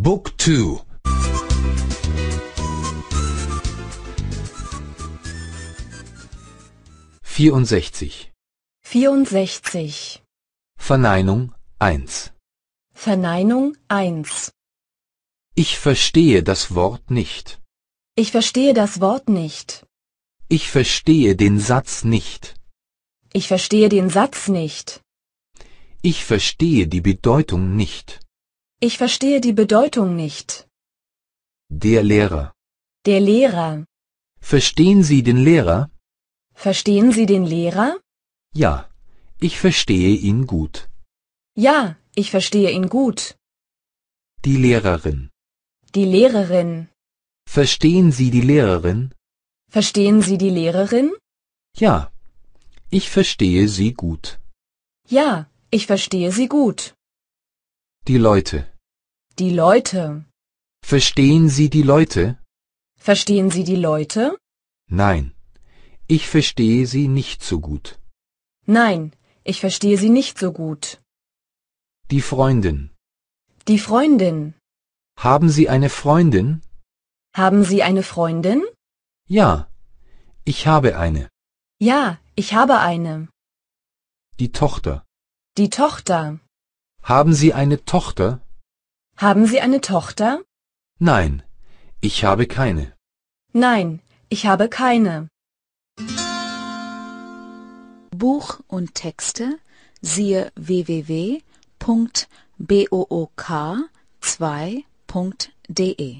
Book 2 64 64 Verneinung 1 Verneinung 1 Ich verstehe das Wort nicht. Ich verstehe das Wort nicht. Ich verstehe den Satz nicht. Ich verstehe den Satz nicht. Ich verstehe die Bedeutung nicht. Ich verstehe die Bedeutung nicht. Der Lehrer. Der Lehrer. Verstehen Sie den Lehrer? Verstehen Sie den Lehrer? Ja, ich verstehe ihn gut. Ja, ich verstehe ihn gut. Die Lehrerin. Die Lehrerin. Verstehen Sie die Lehrerin? Verstehen Sie die Lehrerin? Ja, ich verstehe sie gut. Ja, ich verstehe sie gut. Die Leute. Die Leute. Verstehen Sie die Leute? Verstehen Sie die Leute? Nein, ich verstehe sie nicht so gut. Nein, ich verstehe sie nicht so gut. Die Freundin. Die Freundin. Haben Sie eine Freundin? Haben Sie eine Freundin? Ja, ich habe eine. Ja, ich habe eine. Die Tochter. Die Tochter. Haben Sie eine Tochter? Haben Sie eine Tochter? Nein, ich habe keine. Nein, ich habe keine. Buch und Texte siehe www.book2.de